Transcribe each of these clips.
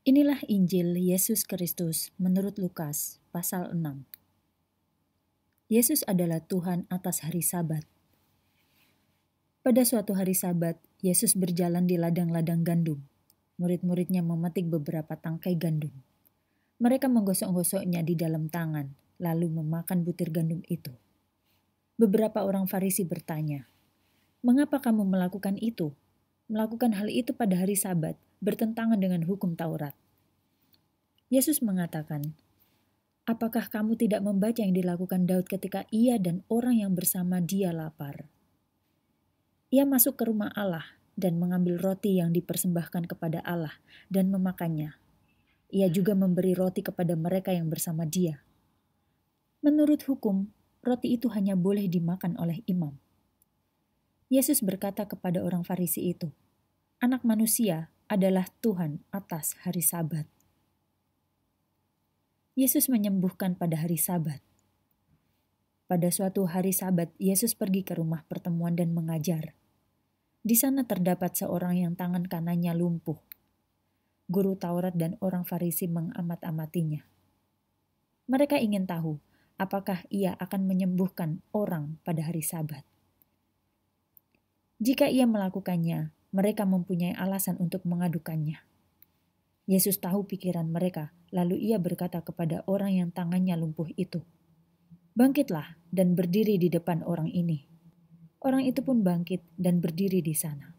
Inilah Injil Yesus Kristus menurut Lukas pasal 6. Yesus adalah Tuhan atas hari Sabat. Pada suatu hari Sabat, Yesus berjalan di ladang-ladang gandum. Murid-muridnya memetik beberapa tangkai gandum. Mereka menggosok-gosoknya di dalam tangan, lalu memakan butir gandum itu. Beberapa orang Farisi bertanya, "Mengapa kamu melakukan itu? Melakukan hal itu pada hari Sabat?" bertentangan dengan hukum Taurat. Yesus mengatakan, Apakah kamu tidak membaca yang dilakukan Daud ketika ia dan orang yang bersama dia lapar? Ia masuk ke rumah Allah dan mengambil roti yang dipersembahkan kepada Allah dan memakannya. Ia juga memberi roti kepada mereka yang bersama dia. Menurut hukum, roti itu hanya boleh dimakan oleh imam. Yesus berkata kepada orang Farisi itu, "Anak manusia adalah Tuhan atas hari Sabat. Yesus menyembuhkan pada hari Sabat. Pada suatu hari Sabat, Yesus pergi ke rumah pertemuan dan mengajar. Di sana terdapat seorang yang tangan kanannya lumpuh. Guru Taurat dan orang Farisi mengamat-amatinya. Mereka ingin tahu apakah ia akan menyembuhkan orang pada hari Sabat. Jika ia melakukannya, mereka mempunyai alasan untuk mengadukannya. Yesus tahu pikiran mereka, lalu ia berkata kepada orang yang tangannya lumpuh itu, "Bangkitlah dan berdiri di depan orang ini." Orang itu pun bangkit dan berdiri di sana.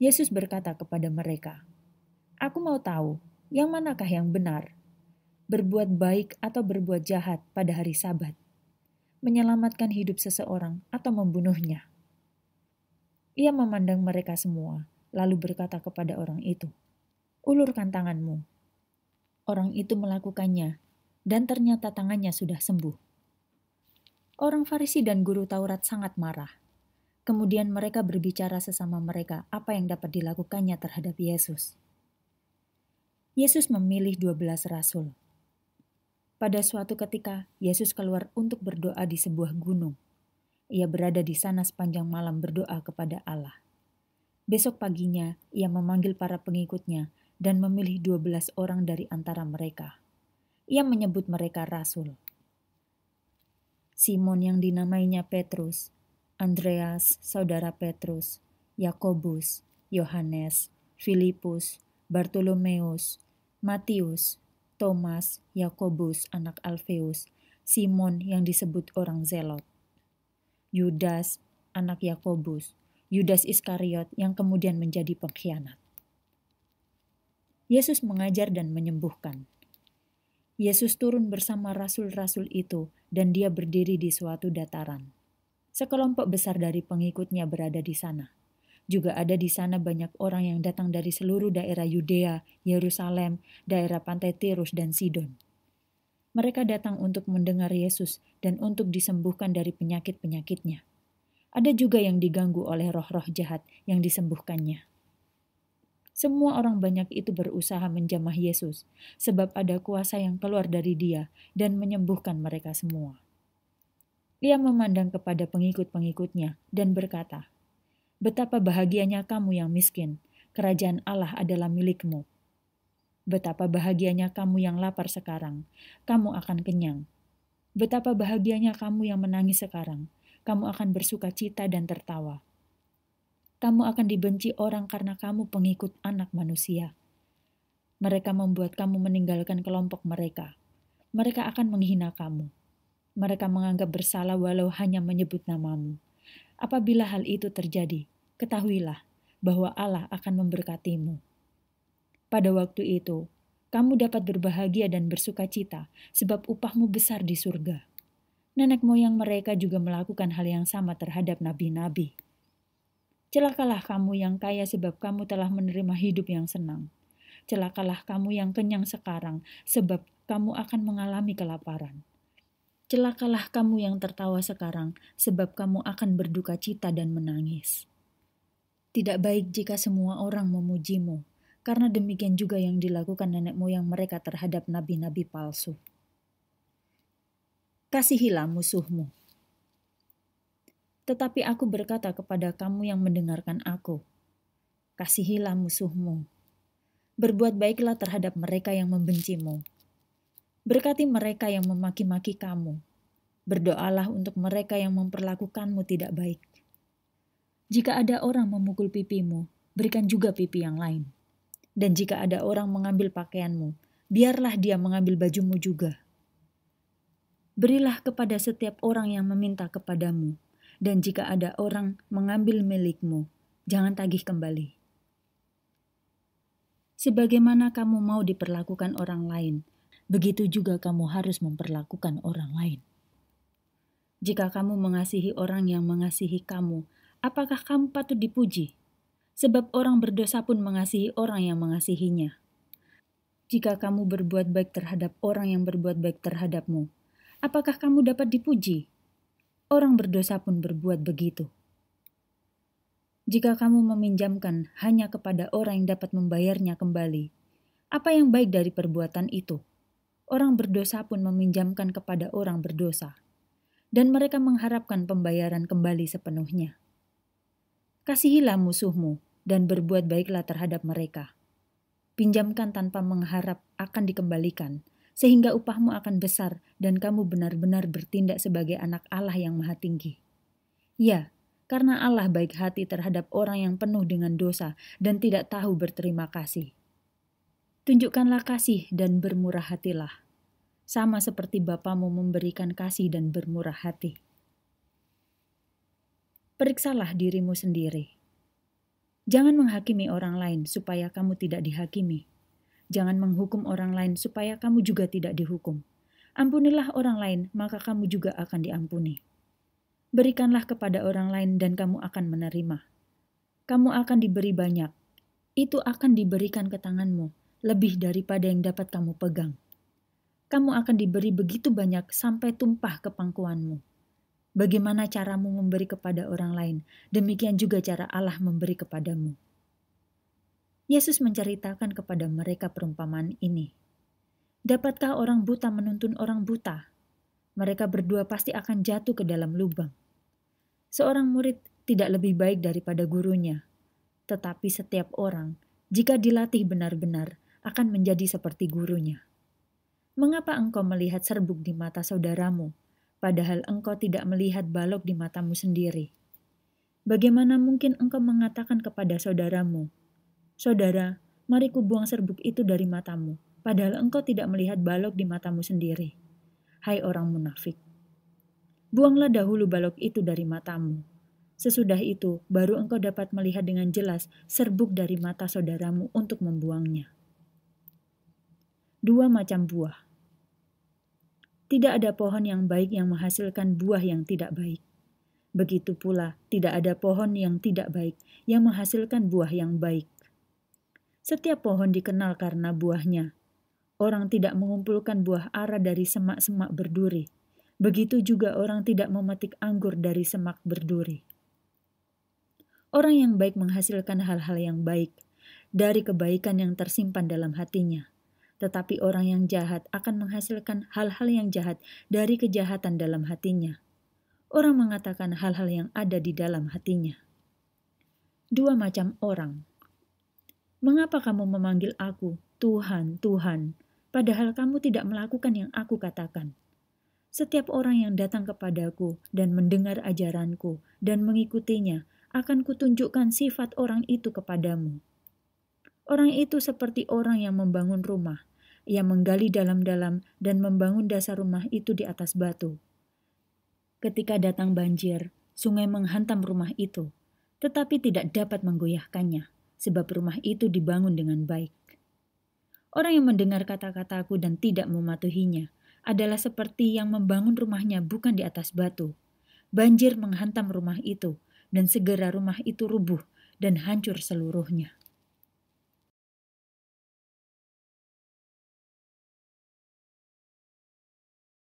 Yesus berkata kepada mereka, "Aku mau tahu yang manakah yang benar, berbuat baik atau berbuat jahat pada hari Sabat, menyelamatkan hidup seseorang atau membunuhnya." Ia memandang mereka semua, lalu berkata kepada orang itu, "Ulurkan tanganmu." Orang itu melakukannya, dan ternyata tangannya sudah sembuh. Orang Farisi dan guru Taurat sangat marah. Kemudian mereka berbicara sesama mereka apa yang dapat dilakukannya terhadap Yesus. Yesus memilih dua belas rasul. Pada suatu ketika, Yesus keluar untuk berdoa di sebuah gunung ia berada di sana sepanjang malam berdoa kepada Allah. Besok paginya, ia memanggil para pengikutnya dan memilih dua belas orang dari antara mereka. Ia menyebut mereka rasul. Simon yang dinamainya Petrus, Andreas, saudara Petrus, Yakobus, Yohanes, Filipus, Bartolomeus, Matius, Thomas, Yakobus, anak Alfeus, Simon yang disebut orang Zelot, Yudas, anak Yakobus, Yudas Iskariot yang kemudian menjadi pengkhianat. Yesus mengajar dan menyembuhkan. Yesus turun bersama rasul-rasul itu dan dia berdiri di suatu dataran. Sekelompok besar dari pengikutnya berada di sana. Juga ada di sana banyak orang yang datang dari seluruh daerah Yudea, Yerusalem, daerah pantai Tirus dan Sidon. Mereka datang untuk mendengar Yesus dan untuk disembuhkan dari penyakit-penyakitnya. Ada juga yang diganggu oleh roh-roh jahat yang disembuhkannya. Semua orang banyak itu berusaha menjamah Yesus, sebab ada kuasa yang keluar dari Dia dan menyembuhkan mereka semua. Ia memandang kepada pengikut-pengikutnya dan berkata, "Betapa bahagianya kamu yang miskin, kerajaan Allah adalah milikmu. Betapa bahagianya kamu yang lapar sekarang, kamu akan kenyang. Betapa bahagianya kamu yang menangis sekarang, kamu akan bersuka cita dan tertawa. Kamu akan dibenci orang karena kamu pengikut anak manusia. Mereka membuat kamu meninggalkan kelompok mereka. Mereka akan menghina kamu. Mereka menganggap bersalah walau hanya menyebut namamu. Apabila hal itu terjadi, ketahuilah bahwa Allah akan memberkatimu pada waktu itu, kamu dapat berbahagia dan bersuka cita sebab upahmu besar di surga. Nenek moyang mereka juga melakukan hal yang sama terhadap nabi-nabi. Celakalah kamu yang kaya sebab kamu telah menerima hidup yang senang. Celakalah kamu yang kenyang sekarang sebab kamu akan mengalami kelaparan. Celakalah kamu yang tertawa sekarang, sebab kamu akan berduka cita dan menangis. Tidak baik jika semua orang memujimu, karena demikian juga yang dilakukan nenek moyang mereka terhadap nabi-nabi palsu. Kasihilah musuhmu. Tetapi aku berkata kepada kamu yang mendengarkan aku, kasihilah musuhmu. Berbuat baiklah terhadap mereka yang membencimu. Berkati mereka yang memaki-maki kamu. Berdoalah untuk mereka yang memperlakukanmu tidak baik. Jika ada orang memukul pipimu, berikan juga pipi yang lain dan jika ada orang mengambil pakaianmu, biarlah dia mengambil bajumu juga. Berilah kepada setiap orang yang meminta kepadamu, dan jika ada orang mengambil milikmu, jangan tagih kembali. Sebagaimana kamu mau diperlakukan orang lain, begitu juga kamu harus memperlakukan orang lain. Jika kamu mengasihi orang yang mengasihi kamu, apakah kamu patut dipuji? sebab orang berdosa pun mengasihi orang yang mengasihinya. Jika kamu berbuat baik terhadap orang yang berbuat baik terhadapmu, apakah kamu dapat dipuji? Orang berdosa pun berbuat begitu. Jika kamu meminjamkan hanya kepada orang yang dapat membayarnya kembali, apa yang baik dari perbuatan itu? Orang berdosa pun meminjamkan kepada orang berdosa, dan mereka mengharapkan pembayaran kembali sepenuhnya. Kasihilah musuhmu, dan berbuat baiklah terhadap mereka. Pinjamkan tanpa mengharap akan dikembalikan, sehingga upahmu akan besar dan kamu benar-benar bertindak sebagai anak Allah yang maha tinggi. Ya, karena Allah baik hati terhadap orang yang penuh dengan dosa dan tidak tahu berterima kasih. Tunjukkanlah kasih dan bermurah hatilah, sama seperti Bapamu memberikan kasih dan bermurah hati. Periksalah dirimu sendiri Jangan menghakimi orang lain supaya kamu tidak dihakimi. Jangan menghukum orang lain supaya kamu juga tidak dihukum. Ampunilah orang lain, maka kamu juga akan diampuni. Berikanlah kepada orang lain, dan kamu akan menerima. Kamu akan diberi banyak, itu akan diberikan ke tanganmu lebih daripada yang dapat kamu pegang. Kamu akan diberi begitu banyak sampai tumpah ke pangkuanmu bagaimana caramu memberi kepada orang lain, demikian juga cara Allah memberi kepadamu. Yesus menceritakan kepada mereka perumpamaan ini. Dapatkah orang buta menuntun orang buta? Mereka berdua pasti akan jatuh ke dalam lubang. Seorang murid tidak lebih baik daripada gurunya, tetapi setiap orang, jika dilatih benar-benar, akan menjadi seperti gurunya. Mengapa engkau melihat serbuk di mata saudaramu, padahal engkau tidak melihat balok di matamu sendiri. Bagaimana mungkin engkau mengatakan kepada saudaramu, Saudara, mari kubuang serbuk itu dari matamu, padahal engkau tidak melihat balok di matamu sendiri. Hai orang munafik, buanglah dahulu balok itu dari matamu. Sesudah itu, baru engkau dapat melihat dengan jelas serbuk dari mata saudaramu untuk membuangnya. Dua macam buah. Tidak ada pohon yang baik yang menghasilkan buah yang tidak baik. Begitu pula, tidak ada pohon yang tidak baik yang menghasilkan buah yang baik. Setiap pohon dikenal karena buahnya. Orang tidak mengumpulkan buah ara dari semak-semak berduri. Begitu juga orang tidak memetik anggur dari semak berduri. Orang yang baik menghasilkan hal-hal yang baik dari kebaikan yang tersimpan dalam hatinya tetapi orang yang jahat akan menghasilkan hal-hal yang jahat dari kejahatan dalam hatinya. Orang mengatakan hal-hal yang ada di dalam hatinya. Dua macam orang. Mengapa kamu memanggil aku, Tuhan, Tuhan, padahal kamu tidak melakukan yang aku katakan? Setiap orang yang datang kepadaku dan mendengar ajaranku dan mengikutinya, akan kutunjukkan sifat orang itu kepadamu, Orang itu seperti orang yang membangun rumah. Ia menggali dalam-dalam dan membangun dasar rumah itu di atas batu. Ketika datang banjir, sungai menghantam rumah itu, tetapi tidak dapat menggoyahkannya, sebab rumah itu dibangun dengan baik. Orang yang mendengar kata-kataku dan tidak mematuhinya adalah seperti yang membangun rumahnya bukan di atas batu. Banjir menghantam rumah itu, dan segera rumah itu rubuh dan hancur seluruhnya.